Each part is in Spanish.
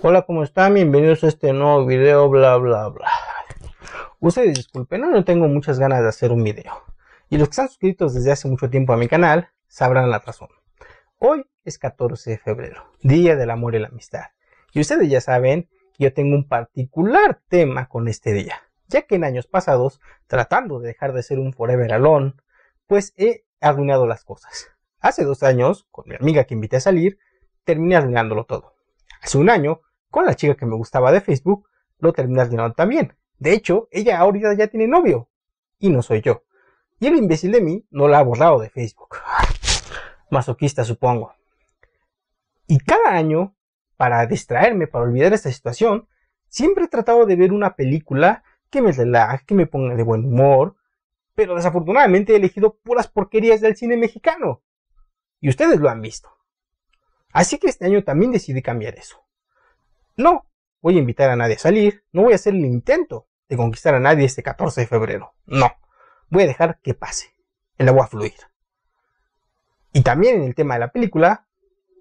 Hola, ¿cómo están? Bienvenidos a este nuevo video, bla, bla, bla. Ustedes disculpen, no, tengo muchas ganas de hacer un video. Y los que están suscritos desde hace mucho tiempo a mi canal sabrán la razón. Hoy es 14 de febrero, Día del Amor y la Amistad. Y ustedes ya saben que yo tengo un particular tema con este día, ya que en años pasados, tratando de dejar de ser un forever alone, pues he arruinado las cosas. Hace dos años, con mi amiga que invité a salir, terminé arruinándolo todo. Hace un año, con la chica que me gustaba de Facebook, lo terminé violando también. De hecho, ella ahorita ya tiene novio. Y no soy yo. Y el imbécil de mí no la ha borrado de Facebook. Masoquista, supongo. Y cada año, para distraerme, para olvidar esta situación, siempre he tratado de ver una película que me relaje, que me ponga de buen humor. Pero desafortunadamente he elegido puras porquerías del cine mexicano. Y ustedes lo han visto. Así que este año también decidí cambiar eso. No voy a invitar a nadie a salir, no voy a hacer el intento de conquistar a nadie este 14 de febrero. No, voy a dejar que pase, el agua fluir. Y también en el tema de la película,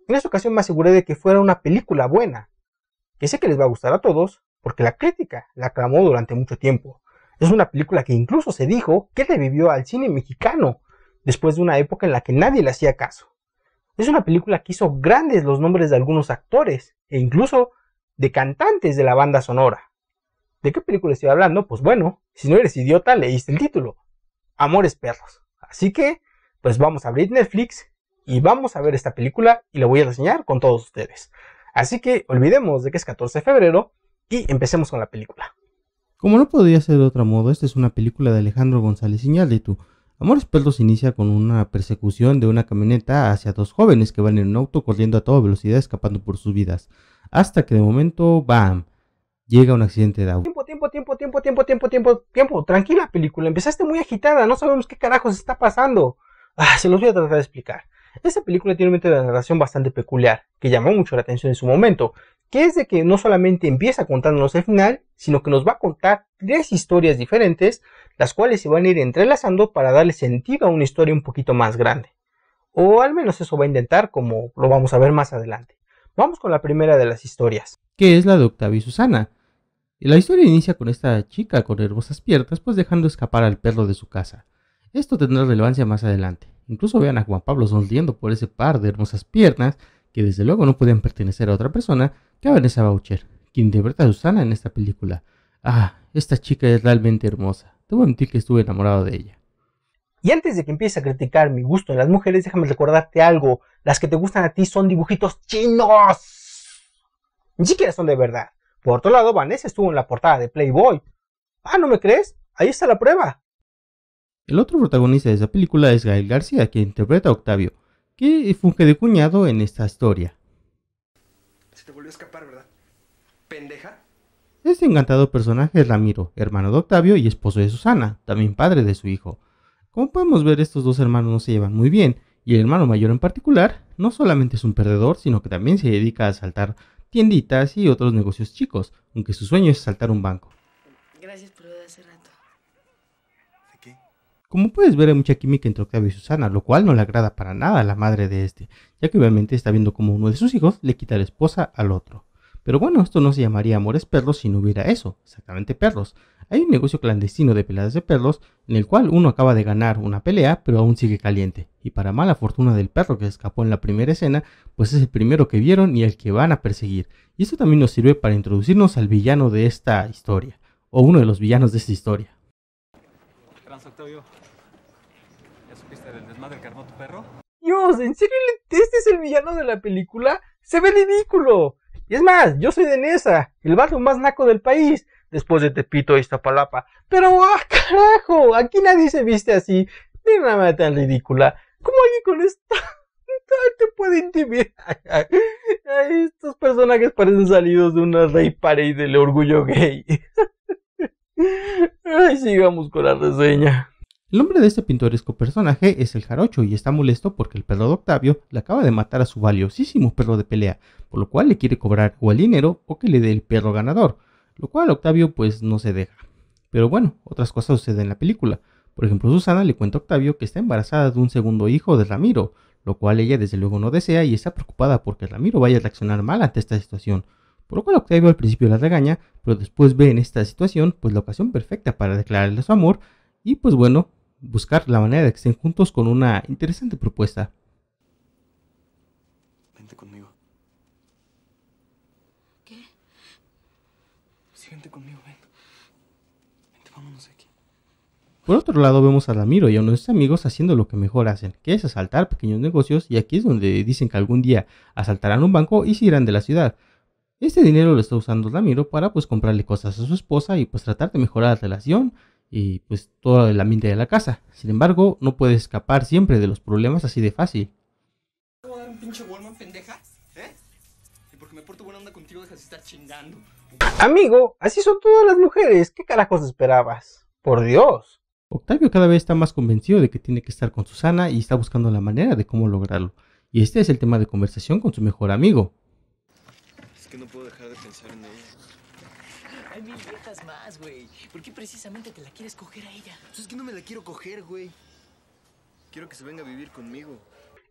en esta ocasión me aseguré de que fuera una película buena, que sé que les va a gustar a todos, porque la crítica la aclamó durante mucho tiempo. Es una película que incluso se dijo que revivió al cine mexicano después de una época en la que nadie le hacía caso. Es una película que hizo grandes los nombres de algunos actores e incluso de cantantes de la banda sonora. ¿De qué película estoy hablando? Pues bueno, si no eres idiota, leíste el título. Amores Perros. Así que, pues vamos a abrir Netflix y vamos a ver esta película y la voy a reseñar con todos ustedes. Así que olvidemos de que es 14 de febrero y empecemos con la película. Como no podría ser de otro modo, esta es una película de Alejandro González Iñárritu. Amores Perros inicia con una persecución de una camioneta hacia dos jóvenes que van en un auto corriendo a toda velocidad escapando por sus vidas. Hasta que de momento, ¡bam! Llega un accidente de auto. Tiempo, tiempo, tiempo, tiempo, tiempo, tiempo, tiempo, tiempo. Tranquila película, empezaste muy agitada, no sabemos qué carajos está pasando. Ah, se los voy a tratar de explicar. Esta película tiene un método de narración bastante peculiar, que llamó mucho la atención en su momento, que es de que no solamente empieza contándonos el final, sino que nos va a contar tres historias diferentes, las cuales se van a ir entrelazando para darle sentido a una historia un poquito más grande. O al menos eso va a intentar, como lo vamos a ver más adelante. Vamos con la primera de las historias. Que es la de Octavio y Susana. La historia inicia con esta chica con hermosas piernas, pues dejando escapar al perro de su casa. Esto tendrá relevancia más adelante. Incluso vean a Juan Pablo sonriendo por ese par de hermosas piernas, que desde luego no podían pertenecer a otra persona que a Vanessa Boucher, quien interpreta a Susana en esta película. Ah, esta chica es realmente hermosa. Debo admitir que estuve enamorado de ella. Y antes de que empieces a criticar mi gusto en las mujeres, déjame recordarte algo. Las que te gustan a ti son dibujitos chinos. Ni siquiera son de verdad. Por otro lado, Vanessa estuvo en la portada de Playboy. Ah, ¿no me crees? Ahí está la prueba. El otro protagonista de esa película es Gael García, quien interpreta a Octavio, que funge de cuñado en esta historia. Se te volvió a escapar, ¿verdad? ¿Pendeja? Este encantado personaje es Ramiro, hermano de Octavio y esposo de Susana, también padre de su hijo. Como podemos ver, estos dos hermanos no se llevan muy bien, y el hermano mayor en particular no solamente es un perdedor, sino que también se dedica a saltar tienditas y otros negocios chicos, aunque su sueño es saltar un banco. Gracias por lo de hace rato. Como puedes ver, hay mucha química entre Octavio y Susana, lo cual no le agrada para nada a la madre de este, ya que obviamente está viendo como uno de sus hijos le quita la esposa al otro. Pero bueno, esto no se llamaría amores perros si no hubiera eso, exactamente perros, hay un negocio clandestino de peleas de perros en el cual uno acaba de ganar una pelea pero aún sigue caliente. Y para mala fortuna del perro que escapó en la primera escena, pues es el primero que vieron y el que van a perseguir. Y esto también nos sirve para introducirnos al villano de esta historia, o uno de los villanos de esta historia. ¿ya supiste del desmadre que armó tu perro? Dios, ¿en serio este es el villano de la película? ¡Se ve ridículo! Y es más, yo soy de Nesa, el barrio más naco del país después de Tepito y Iztapalapa. Pero, ¡ah, carajo! Aquí nadie se viste así, de una tan ridícula. ¿Cómo alguien con esta te puede intimidar. estos personajes parecen salidos de una rey parade del orgullo gay. Ay, sigamos con la reseña. El nombre de este pintoresco personaje es el jarocho y está molesto porque el perro de Octavio le acaba de matar a su valiosísimo perro de pelea, por lo cual le quiere cobrar o el dinero o que le dé el perro ganador lo cual Octavio pues no se deja. Pero bueno, otras cosas suceden en la película. Por ejemplo, Susana le cuenta a Octavio que está embarazada de un segundo hijo de Ramiro, lo cual ella desde luego no desea y está preocupada porque Ramiro vaya a reaccionar mal ante esta situación. Por lo cual Octavio al principio la regaña, pero después ve en esta situación pues la ocasión perfecta para declararle su amor y pues bueno, buscar la manera de que estén juntos con una interesante propuesta. Por otro lado, vemos a Ramiro y a unos amigos haciendo lo que mejor hacen, que es asaltar pequeños negocios, y aquí es donde dicen que algún día asaltarán un banco y se irán de la ciudad. Este dinero lo está usando Ramiro para pues comprarle cosas a su esposa y pues tratar de mejorar la relación y pues todo el ambiente de la casa. Sin embargo, no puede escapar siempre de los problemas así de fácil. ¿Un pinche Walmart pendeja? ¿Eh? Y porque me porto buena onda contigo dejas estar chingando. Amigo, así son todas las mujeres. ¿Qué carajos esperabas? Por Dios. Octavio cada vez está más convencido de que tiene que estar con Susana y está buscando la manera de cómo lograrlo. Y este es el tema de conversación con su mejor amigo. Es que no puedo dejar de pensar en ella. Hay mil viejas más, güey. ¿Por qué precisamente te la quieres coger a ella? Pues es que no me la quiero coger, güey. Quiero que se venga a vivir conmigo.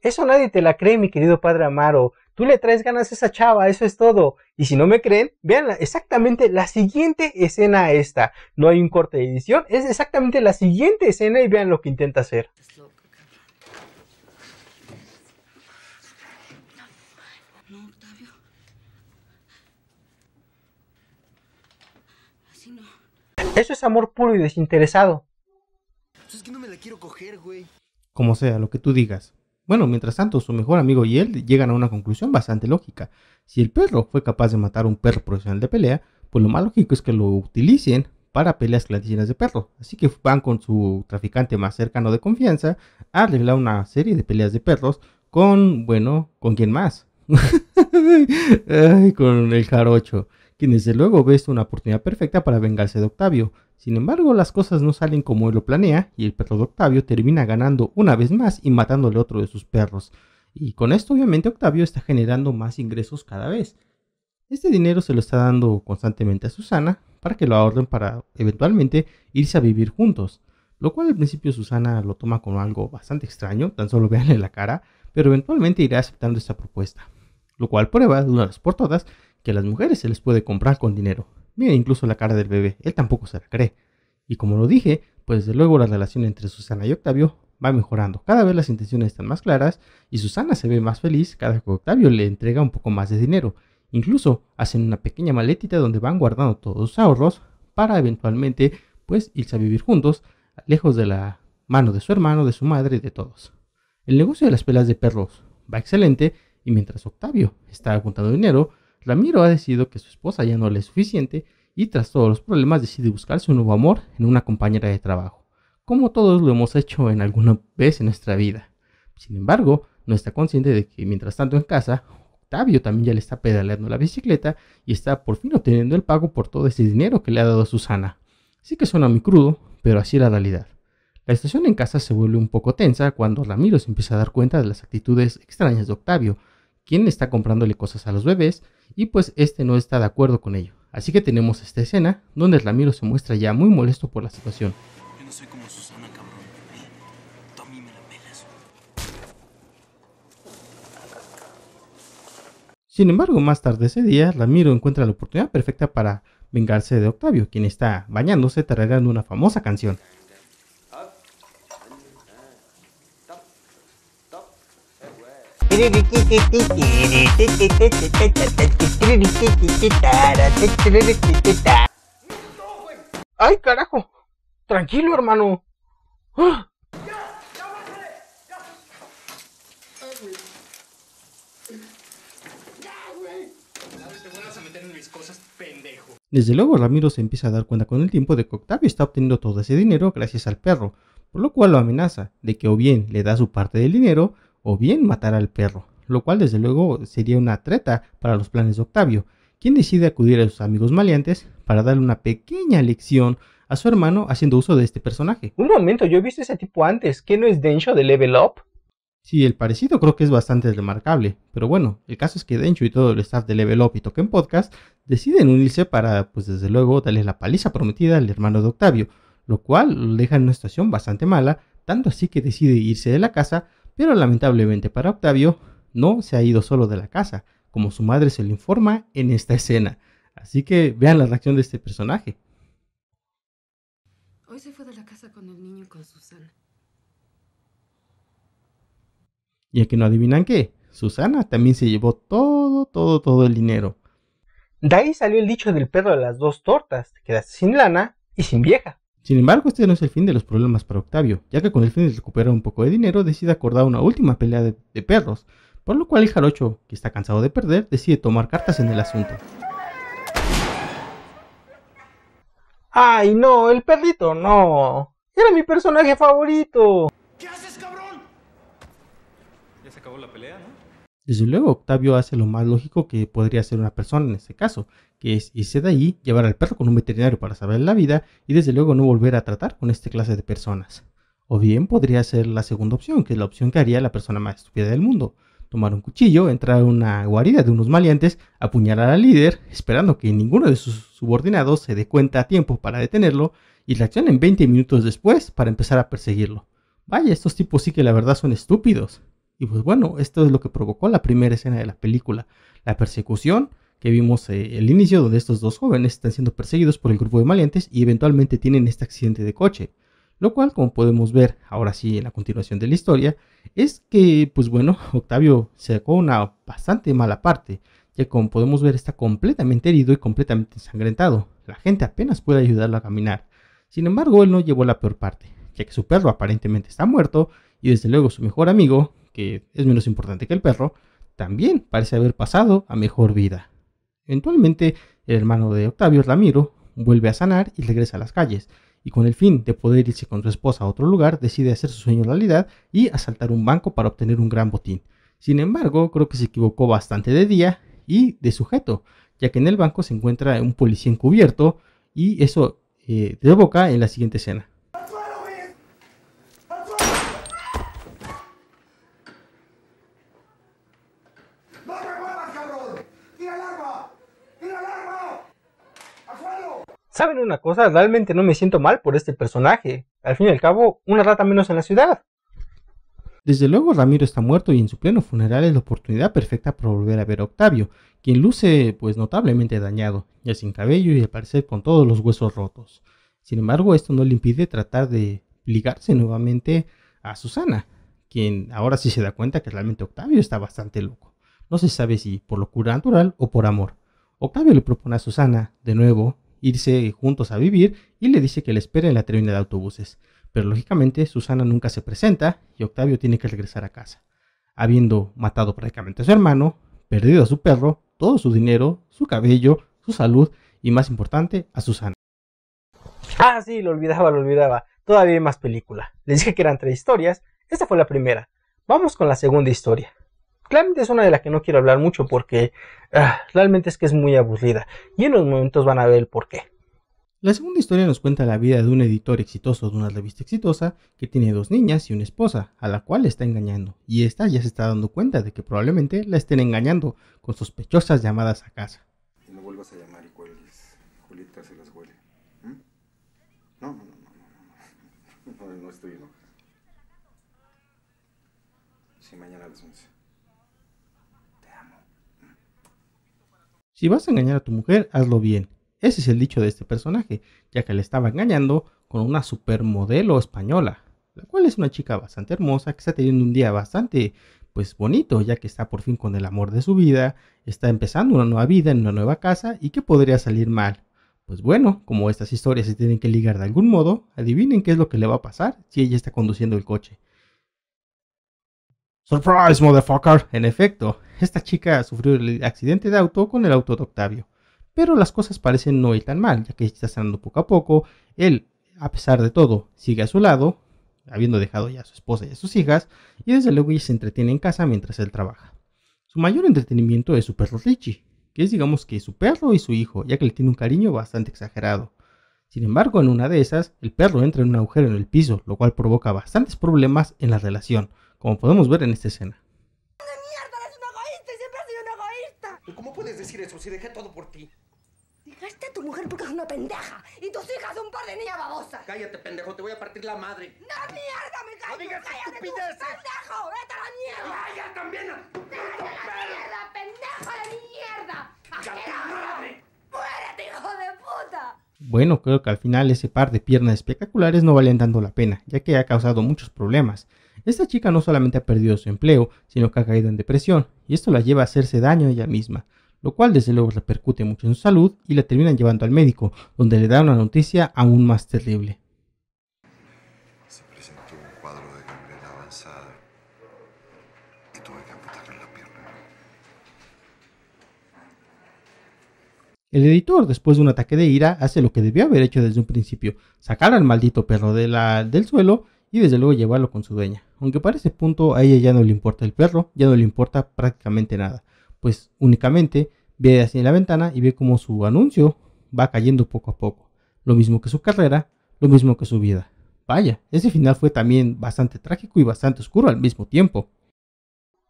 Eso nadie te la cree, mi querido padre Amaro. Tú le traes ganas a esa chava, eso es todo. Y si no me creen, vean exactamente la siguiente escena esta. No hay un corte de edición, es exactamente la siguiente escena y vean lo que intenta hacer. Eso es amor puro y desinteresado. Pues Como sea, lo que tú digas. Bueno, mientras tanto, su mejor amigo y él llegan a una conclusión bastante lógica. Si el perro fue capaz de matar a un perro profesional de pelea, pues lo más lógico es que lo utilicen para peleas clandestinas de perro. Así que van con su traficante más cercano de confianza a arreglar una serie de peleas de perros con, bueno, ¿con quien más? con el jarocho quien desde luego ve esto una oportunidad perfecta para vengarse de Octavio. Sin embargo, las cosas no salen como él lo planea y el perro de Octavio termina ganando una vez más y matándole otro de sus perros. Y con esto obviamente Octavio está generando más ingresos cada vez. Este dinero se lo está dando constantemente a Susana para que lo ahorren para eventualmente irse a vivir juntos. Lo cual al principio Susana lo toma como algo bastante extraño, tan solo en la cara, pero eventualmente irá aceptando esta propuesta. Lo cual prueba de una vez por todas que a las mujeres se les puede comprar con dinero. Mira, incluso la cara del bebé, él tampoco se la cree. Y como lo dije, pues desde luego la relación entre Susana y Octavio va mejorando. Cada vez las intenciones están más claras y Susana se ve más feliz cada vez que Octavio le entrega un poco más de dinero. Incluso hacen una pequeña maletita donde van guardando todos sus ahorros para eventualmente pues irse a vivir juntos, lejos de la mano de su hermano, de su madre y de todos. El negocio de las pelas de perros va excelente y mientras Octavio está apuntando dinero, Ramiro ha decidido que su esposa ya no le es suficiente y tras todos los problemas decide buscar su nuevo amor en una compañera de trabajo, como todos lo hemos hecho en alguna vez en nuestra vida. Sin embargo, no está consciente de que mientras tanto en casa, Octavio también ya le está pedaleando la bicicleta y está por fin obteniendo el pago por todo ese dinero que le ha dado a Susana. Sí que suena muy crudo, pero así es la realidad. La situación en casa se vuelve un poco tensa cuando Ramiro se empieza a dar cuenta de las actitudes extrañas de Octavio, quien está comprándole cosas a los bebés y pues este no está de acuerdo con ello. Así que tenemos esta escena donde Ramiro se muestra ya muy molesto por la situación. Sin embargo, más tarde ese día, Ramiro encuentra la oportunidad perfecta para vengarse de Octavio, quien está bañándose tarareando una famosa canción. ¡Ay, carajo! Tranquilo, hermano. Ah. Desde luego, Ramiro se empieza a dar cuenta con el tiempo de que Octavio está obteniendo todo ese dinero gracias al perro, por lo cual lo amenaza de que o bien le da su parte del dinero o bien matar al perro, lo cual desde luego sería una treta para los planes de Octavio, quien decide acudir a sus amigos maleantes para darle una pequeña lección a su hermano haciendo uso de este personaje. Un momento, yo he visto ese tipo antes, ¿qué no es Densho de Level Up? Sí, el parecido creo que es bastante remarcable, pero bueno, el caso es que Dencho y todo el staff de Level Up y Token Podcast deciden unirse para, pues desde luego, darle la paliza prometida al hermano de Octavio, lo cual lo deja en una situación bastante mala, tanto así que decide irse de la casa, pero lamentablemente para Octavio, no se ha ido solo de la casa, como su madre se le informa en esta escena. Así que vean la reacción de este personaje. Hoy se fue de la casa con el niño y con Susana. Y aquí no adivinan qué. Susana también se llevó todo, todo, todo el dinero. De ahí salió el dicho del perro de las dos tortas, quedaste sin lana y sin vieja. Sin embargo, este no es el fin de los problemas para Octavio, ya que con el fin de recuperar un poco de dinero decide acordar una última pelea de, perros, por lo cual el jarocho, que está cansado de perder, decide tomar cartas en el asunto. ¡Ay, no! ¡El perrito, no! ¡Era mi personaje favorito! ¿Qué haces, cabrón? Ya se acabó la pelea, ¿no? Desde luego, Octavio hace lo más lógico que podría hacer una persona en este caso, que es irse de ahí, llevar al perro con un veterinario para saber la vida y desde luego no volver a tratar con este clase de personas. O bien podría ser la segunda opción, que es la opción que haría la persona más estúpida del mundo. Tomar un cuchillo, entrar a una guarida de unos maleantes, apuñalar al líder, esperando que ninguno de sus subordinados se dé cuenta a tiempo para detenerlo, y reaccionen 20 minutos después para empezar a perseguirlo. Vaya, estos tipos sí que la verdad son estúpidos. Y pues bueno, esto es lo que provocó la primera escena de la película, la persecución que vimos eh, el inicio, donde estos dos jóvenes están siendo perseguidos por el grupo de maleantes y eventualmente tienen este accidente de coche. Lo cual, como podemos ver ahora sí en la continuación de la historia, es que, pues bueno, Octavio sacó una bastante mala parte, ya como podemos ver está completamente herido y completamente ensangrentado. La gente apenas puede ayudarlo a caminar. Sin embargo, él no llevó la peor parte, ya que su perro aparentemente está muerto y desde luego su mejor amigo, que es menos importante que el perro, también parece haber pasado a mejor vida. Eventualmente, el hermano de Octavio, Ramiro, vuelve a sanar y regresa a las calles, y con el fin de poder irse con su esposa a otro lugar, decide hacer su sueño realidad y asaltar un banco para obtener un gran botín. Sin embargo, creo que se equivocó bastante de día y de sujeto, ya que en el banco se encuentra un policía encubierto y eso eh, en la siguiente escena. una cosa, realmente no me siento mal por este personaje. Al fin y al cabo, una rata menos en la ciudad. Desde luego, Ramiro está muerto y en su pleno funeral es la oportunidad perfecta para volver a ver a Octavio, quien luce pues notablemente dañado, ya sin cabello y al parecer con todos los huesos rotos. Sin embargo, esto no le impide tratar de ligarse nuevamente a Susana, quien ahora sí se da cuenta que realmente Octavio está bastante loco. No se sabe si por locura natural o por amor. Octavio le propone a Susana, de nuevo, irse juntos a vivir y le dice que le espere en la terminal de autobuses. Pero lógicamente Susana nunca se presenta y Octavio tiene que regresar a casa. Habiendo matado prácticamente a su hermano, perdido a su perro, todo su dinero, su cabello, su salud y más importante, a Susana. Ah, sí, lo olvidaba, lo olvidaba. Todavía hay más película. Les dije que eran tres historias. Esta fue la primera. Vamos con la segunda historia. Claramente es una de las que no quiero hablar mucho porque ah, realmente es que es muy aburrida y en los momentos van a ver el por qué. La segunda historia nos cuenta la vida de un editor exitoso de una revista exitosa que tiene dos niñas y una esposa, a la cual está engañando, y esta ya se está dando cuenta de que probablemente la estén engañando con sospechosas llamadas a casa. No vuelvas a llamar y cuelgues, Julieta se las huele. ¿Mm? No, no, no, no, no, no, Sí, mañana a Si vas a engañar a tu mujer, hazlo bien. Ese es el dicho de este personaje, ya que le estaba engañando con una supermodelo española, la cual es una chica bastante hermosa que está teniendo un día bastante pues bonito, ya que está por fin con el amor de su vida, está empezando una nueva vida en una nueva casa y que podría salir mal. Pues bueno, como estas historias se tienen que ligar de algún modo, adivinen qué es lo que le va a pasar si ella está conduciendo el coche. Surprise, motherfucker. En efecto, esta chica sufrió el accidente de auto con el auto de Octavio. Pero las cosas parecen no ir tan mal, ya que está sanando poco a poco. Él, a pesar de todo, sigue a su lado, habiendo dejado ya a su esposa y a sus hijas, y desde luego ella se entretiene en casa mientras él trabaja. Su mayor entretenimiento es su perro Richie, que es digamos que su perro y su hijo, ya que le tiene un cariño bastante exagerado. Sin embargo, en una de esas, el perro entra en un agujero en el piso, lo cual provoca bastantes problemas en la relación, como podemos ver en esta escena. decir eso si dejé todo por ti? Dejaste a tu mujer porque es una pendeja y tus hijas un par de niñas babosas. Cállate, pendejo, te voy a partir la madre. ¡No, mierda, me callo! ¡Cállate, ¡Pendejo! ¡Vete a la mierda! también! A... la mierda, pendejo de mierda! ¡Cállate, madre! ¡Muérete, hijo de puta! Bueno, creo que al final ese par de piernas espectaculares no valen tanto la pena, ya que ha causado muchos problemas. Esta chica no solamente ha perdido su empleo, sino que ha caído en depresión, y esto la lleva a hacerse daño a ella misma lo cual desde luego repercute mucho en su salud y la terminan llevando al médico, donde le dan una noticia aún más terrible. El editor, después de un ataque de ira, hace lo que debió haber hecho desde un principio, sacar al maldito perro de del suelo y desde luego llevarlo con su dueña. Aunque para ese punto a ella ya no le importa el perro, ya no le importa prácticamente nada pues únicamente ve así en la ventana y ve cómo su anuncio va cayendo poco a poco. Lo mismo que su carrera, lo mismo que su vida. Vaya, ese final fue también bastante trágico y bastante oscuro al mismo tiempo.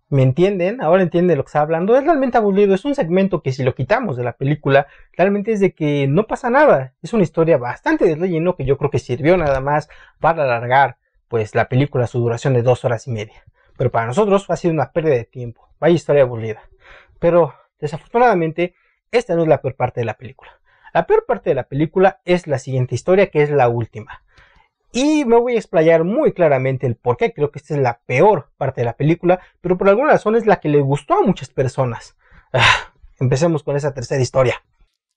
¿Me entienden? Ahora entienden lo que está hablando. Es realmente aburrido. Es un segmento que si lo quitamos de la película, realmente es de que no pasa nada. Es una historia bastante de relleno que yo creo que sirvió nada más para alargar pues la película a su duración de dos horas y media. Pero para nosotros ha sido una pérdida de tiempo. Vaya historia aburrida. Pero desafortunadamente, esta no es la peor parte de la película. La peor parte de la película es la siguiente historia, que es la última. Y me voy a explayar muy claramente el por qué creo que esta es la peor parte de la película, pero por alguna razón es la que le gustó a muchas personas. Ah, empecemos con esa tercera historia.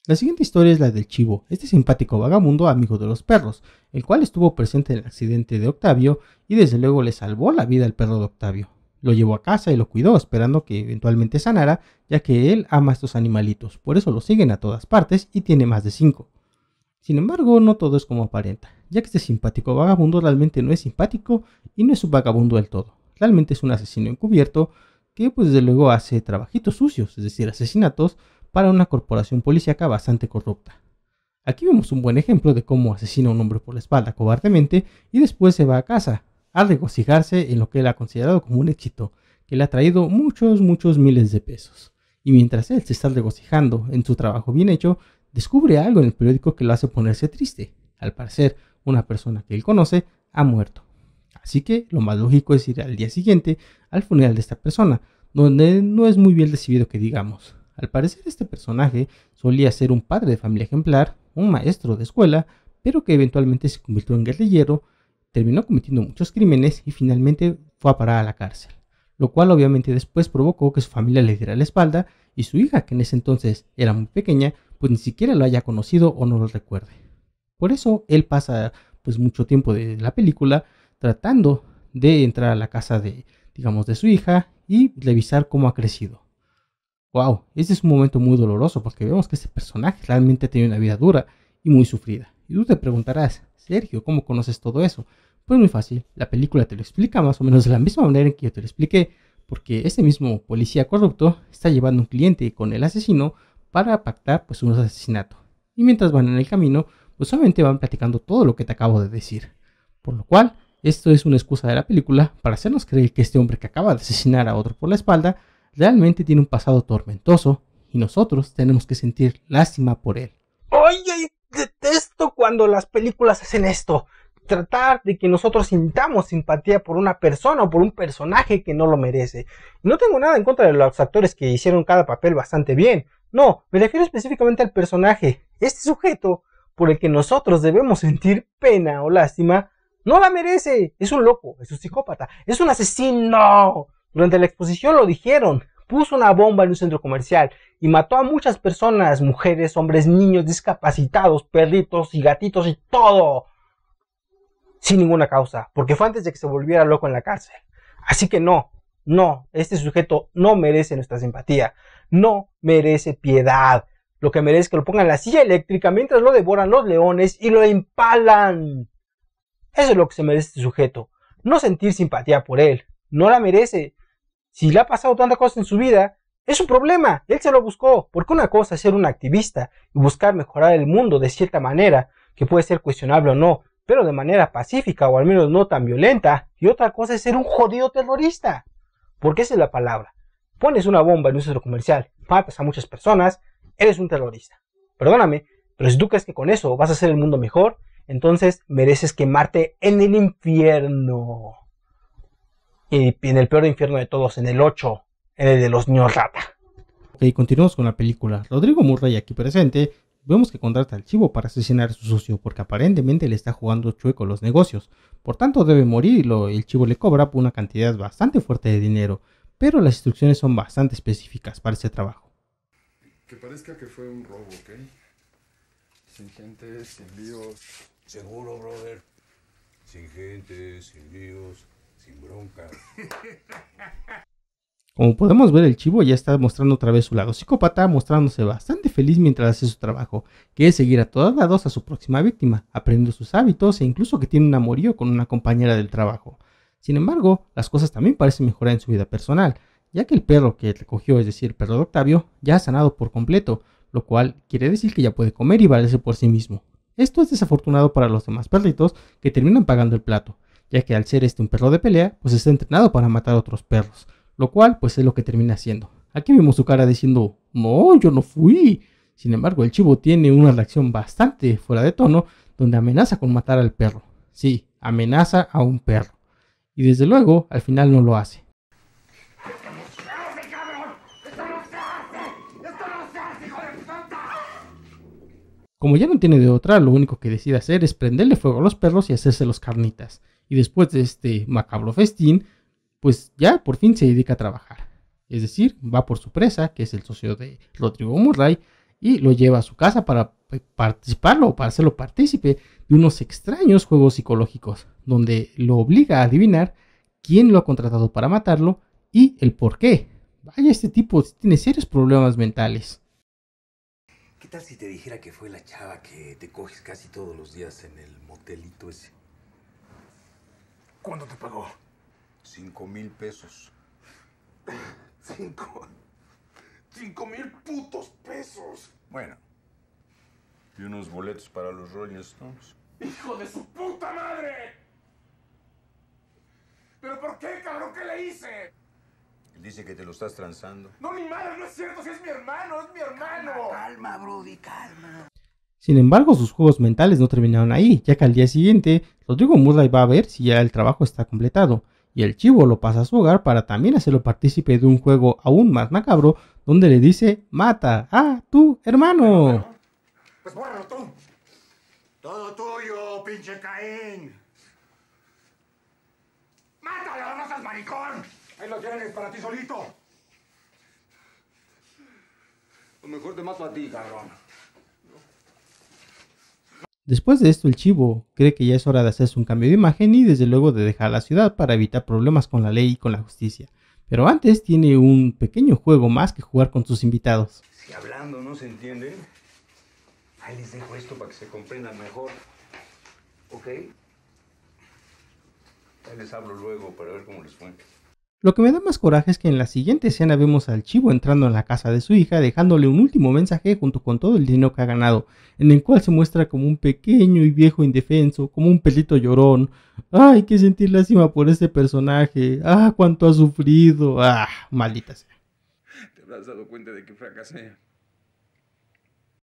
La siguiente historia es la del chivo, este simpático vagabundo amigo de los perros, el cual estuvo presente en el accidente de Octavio y desde luego le salvó la vida al perro de Octavio. Lo llevó a casa y lo cuidó, esperando que eventualmente sanara, ya que él ama a estos animalitos, por eso lo siguen a todas partes y tiene más de cinco. Sin embargo, no todo es como aparenta, ya que este simpático vagabundo realmente no es simpático y no es un vagabundo del todo. Realmente es un asesino encubierto que, pues desde luego, hace trabajitos sucios, es decir, asesinatos, para una corporación policíaca bastante corrupta. Aquí vemos un buen ejemplo de cómo asesina a un hombre por la espalda cobardemente y después se va a casa, a regocijarse en lo que él ha considerado como un éxito, que le ha traído muchos, muchos miles de pesos. Y mientras él se está regocijando en su trabajo bien hecho, descubre algo en el periódico que lo hace ponerse triste. Al parecer, una persona que él conoce ha muerto. Así que lo más lógico es ir al día siguiente al funeral de esta persona, donde no es muy bien recibido que digamos. Al parecer este personaje solía ser un padre de familia ejemplar, un maestro de escuela, pero que eventualmente se convirtió en guerrillero terminó cometiendo muchos crímenes y finalmente fue a parar a la cárcel, lo cual obviamente después provocó que su familia le diera la espalda y su hija, que en ese entonces era muy pequeña, pues ni siquiera lo haya conocido o no lo recuerde. Por eso él pasa pues mucho tiempo de la película tratando de entrar a la casa de, digamos, de su hija y revisar cómo ha crecido. Wow, este es un momento muy doloroso porque vemos que este personaje realmente ha tenido una vida dura y muy sufrida. Y tú te preguntarás, Sergio, ¿cómo conoces todo eso? Pues muy fácil, la película te lo explica más o menos de la misma manera en que yo te lo expliqué, porque ese mismo policía corrupto está llevando un cliente con el asesino para pactar pues un asesinato. Y mientras van en el camino, pues solamente van platicando todo lo que te acabo de decir. Por lo cual, esto es una excusa de la película para hacernos creer que este hombre que acaba de asesinar a otro por la espalda realmente tiene un pasado tormentoso y nosotros tenemos que sentir lástima por él. Oye, detesto cuando las películas hacen esto. Tratar de que nosotros sintamos simpatía por una persona o por un personaje que no lo merece. No tengo nada en contra de los actores que hicieron cada papel bastante bien. No, me refiero específicamente al personaje. Este sujeto por el que nosotros debemos sentir pena o lástima no la merece. Es un loco, es un psicópata, es un asesino. Durante la exposición lo dijeron puso una bomba en un centro comercial y mató a muchas personas, mujeres, hombres, niños, discapacitados, perritos y gatitos y todo, sin ninguna causa, porque fue antes de que se volviera loco en la cárcel. Así que no, no, este sujeto no merece nuestra simpatía, no merece piedad. Lo que merece es que lo pongan en la silla eléctrica mientras lo devoran los leones y lo empalan. Eso es lo que se merece este sujeto. No sentir simpatía por él. No la merece. Si le ha pasado tanta cosa en su vida, es un problema, él se lo buscó, porque una cosa es ser un activista y buscar mejorar el mundo de cierta manera, que puede ser cuestionable o no, pero de manera pacífica o al menos no tan violenta, y otra cosa es ser un jodido terrorista, porque esa es la palabra. Pones una bomba en un centro comercial, matas a muchas personas, eres un terrorista. Perdóname, pero si tú crees que con eso vas a hacer el mundo mejor, entonces mereces quemarte en el infierno y eh, en el peor infierno de todos, en el 8, en el de los niños rata. Ok, continuamos con la película. Rodrigo Murray aquí presente, vemos que contrata al chivo para asesinar a su socio porque aparentemente le está jugando chueco los negocios. Por tanto debe morir y el chivo le cobra una cantidad bastante fuerte de dinero, pero las instrucciones son bastante específicas para ese trabajo. Que parezca que fue un robo, ¿ok? Sin gente, sin líos. Seguro, brother. Sin gente, sin líos sin bronca. Como podemos ver, el chivo ya está mostrando otra vez su lado psicópata, mostrándose bastante feliz mientras hace su trabajo, que es seguir a todos lados a su próxima víctima, aprendiendo sus hábitos e incluso que tiene un amorío con una compañera del trabajo. Sin embargo, las cosas también parecen mejorar en su vida personal, ya que el perro que recogió, es decir, el perro de Octavio, ya ha sanado por completo, lo cual quiere decir que ya puede comer y valerse por sí mismo. Esto es desafortunado para los demás perritos que terminan pagando el plato, ya que al ser este un perro de pelea, pues está entrenado para matar a otros perros, lo cual pues es lo que termina haciendo. Aquí vemos su cara diciendo, no, yo no fui. Sin embargo, el chivo tiene una reacción bastante fuera de tono, donde amenaza con matar al perro. Sí, amenaza a un perro. Y desde luego, al final no lo hace. Como ya no tiene de otra, lo único que decide hacer es prenderle fuego a los perros y hacerse los carnitas y después de este macabro festín, pues ya por fin se dedica a trabajar. Es decir, va por su presa, que es el socio de Rodrigo Murray, y lo lleva a su casa para eh, participarlo, para hacerlo partícipe de unos extraños juegos psicológicos, donde lo obliga a adivinar quién lo ha contratado para matarlo y el por qué. Vaya, este tipo tiene serios problemas mentales. ¿Qué tal si te dijera que fue la chava que te coges casi todos los días en el motelito ese? ¿Cuándo te pagó? Cinco mil pesos. Cinco. Cinco mil putos pesos. Bueno. Y unos boletos para los Rolling Stones. ¡Hijo de su puta madre! ¿Pero por qué, cabrón? ¿Qué le hice? dice que te lo estás transando. No, mi madre, no es cierto. Si es mi hermano, es mi hermano. Calma, calma Brody, calma. Sin embargo, sus juegos mentales no terminaron ahí, ya que al día siguiente, Rodrigo Murray va a ver si ya el trabajo está completado, y el chivo lo pasa a su hogar para también hacerlo partícipe de un juego aún más macabro, donde le dice, mata a tu hermano. Pues bueno, tú. Todo tuyo, pinche Caín. ¡Mátalo, no seas maricón! Ahí lo tienes para ti solito. Lo mejor te mato a ti, cabrón. Después de esto, el chivo cree que ya es hora de hacerse un cambio de imagen y desde luego de dejar la ciudad para evitar problemas con la ley y con la justicia. Pero antes tiene un pequeño juego más que jugar con sus invitados. Si hablando no se entienden, ahí les dejo esto para que se comprendan mejor. ¿Ok? les hablo luego para ver cómo les fue. Lo que me da más coraje es que en la siguiente escena vemos al chivo entrando en la casa de su hija dejándole un último mensaje junto con todo el dinero que ha ganado, en el cual se muestra como un pequeño y viejo indefenso, como un pelito llorón. ¡Ay, qué sentir lástima por este personaje! ¡Ah, cuánto ha sufrido! ¡Ah, maldita sea! Te habrás dado cuenta de que fracasé.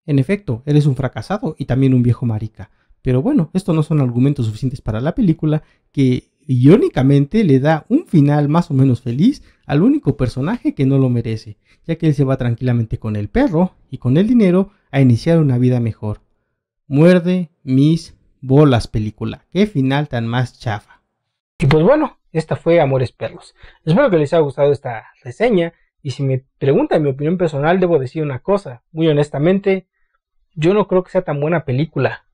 En efecto, eres un fracasado y también un viejo marica. Pero bueno, estos no son argumentos suficientes para la película, que irónicamente le da un final más o menos feliz al único personaje que no lo merece, ya que él se va tranquilamente con el perro y con el dinero a iniciar una vida mejor. Muerde mis bolas película, qué final tan más chafa. Y pues bueno, esta fue Amores Perros. Espero que les haya gustado esta reseña y si me preguntan mi opinión personal debo decir una cosa, muy honestamente, yo no creo que sea tan buena película.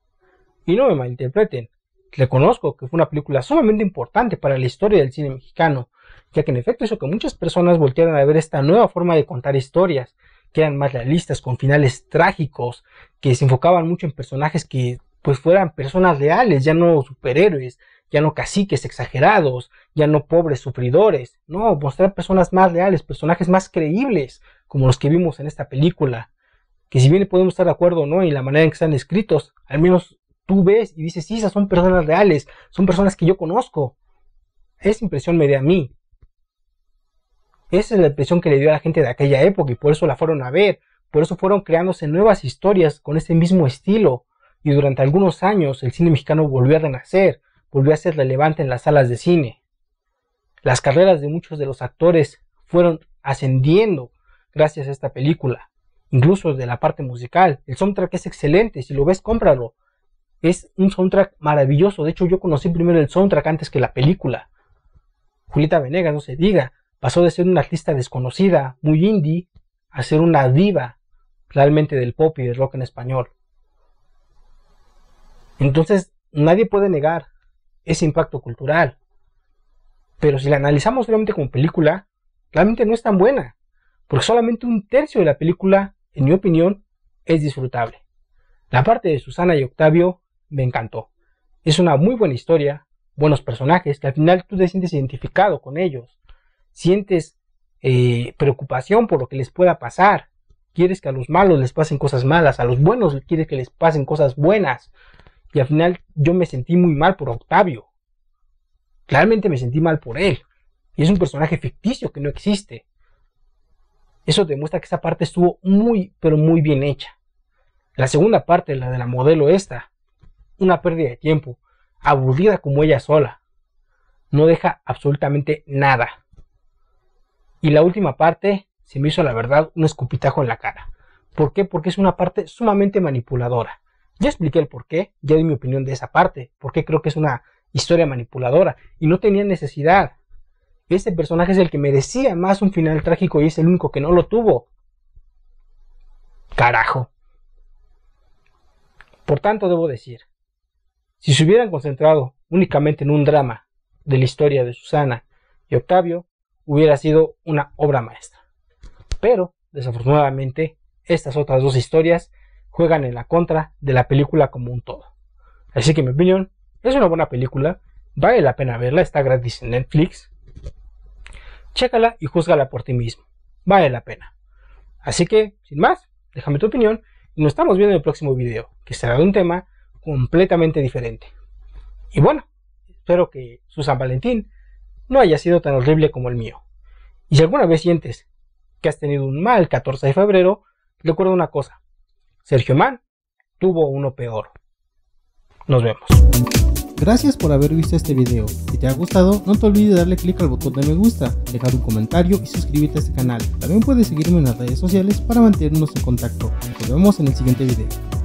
Y no me malinterpreten, Reconozco que fue una película sumamente importante para la historia del cine mexicano, ya que en efecto hizo que muchas personas voltearan a ver esta nueva forma de contar historias, que eran más realistas, con finales trágicos, que se enfocaban mucho en personajes que pues fueran personas reales, ya no superhéroes, ya no caciques exagerados, ya no pobres sufridores, no, mostrar personas más reales, personajes más creíbles, como los que vimos en esta película, que si bien podemos estar de acuerdo o no en la manera en que están escritos, al menos tú ves y dices, sí, esas son personas reales, son personas que yo conozco. Esa impresión me dio a mí. Esa es la impresión que le dio a la gente de aquella época y por eso la fueron a ver, por eso fueron creándose nuevas historias con ese mismo estilo. Y durante algunos años el cine mexicano volvió a renacer, volvió a ser relevante en las salas de cine. Las carreras de muchos de los actores fueron ascendiendo gracias a esta película, incluso de la parte musical. El soundtrack es excelente, si lo ves cómpralo, es un soundtrack maravilloso. De hecho, yo conocí primero el soundtrack antes que la película. Julieta Venegas, no se diga, pasó de ser una artista desconocida, muy indie, a ser una diva realmente del pop y del rock en español. Entonces, nadie puede negar ese impacto cultural. Pero si la analizamos realmente como película, realmente no es tan buena, porque solamente un tercio de la película, en mi opinión, es disfrutable. La parte de Susana y Octavio me encantó. Es una muy buena historia, buenos personajes, que al final tú te sientes identificado con ellos, sientes eh, preocupación por lo que les pueda pasar, quieres que a los malos les pasen cosas malas, a los buenos quieres que les pasen cosas buenas. Y al final yo me sentí muy mal por Octavio. Claramente me sentí mal por él. Y es un personaje ficticio que no existe. Eso demuestra que esa parte estuvo muy, pero muy bien hecha. La segunda parte, la de la modelo esta, una pérdida de tiempo, aburrida como ella sola. No deja absolutamente nada. Y la última parte se me hizo la verdad un escupitajo en la cara. ¿Por qué? Porque es una parte sumamente manipuladora. Ya expliqué el por qué, ya di mi opinión de esa parte, porque creo que es una historia manipuladora y no tenía necesidad. ese personaje es el que merecía más un final trágico y es el único que no lo tuvo. Carajo. Por tanto, debo decir, si se hubieran concentrado únicamente en un drama de la historia de Susana y Octavio, hubiera sido una obra maestra. Pero, desafortunadamente, estas otras dos historias juegan en la contra de la película como un todo. Así que en mi opinión, es una buena película, vale la pena verla, está gratis en Netflix. Chécala y júzgala por ti mismo, vale la pena. Así que, sin más, déjame tu opinión y nos estamos viendo en el próximo video, que será de un tema completamente diferente. Y bueno, espero que su San Valentín no haya sido tan horrible como el mío. Y si alguna vez sientes que has tenido un mal 14 de febrero, recuerda una cosa. Sergio Man tuvo uno peor. Nos vemos. Gracias por haber visto este video. Si te ha gustado, no te olvides de darle click al botón de me gusta, dejar un comentario y suscribirte a este canal. También puedes seguirme en las redes sociales para mantenernos en contacto. Nos vemos en el siguiente video.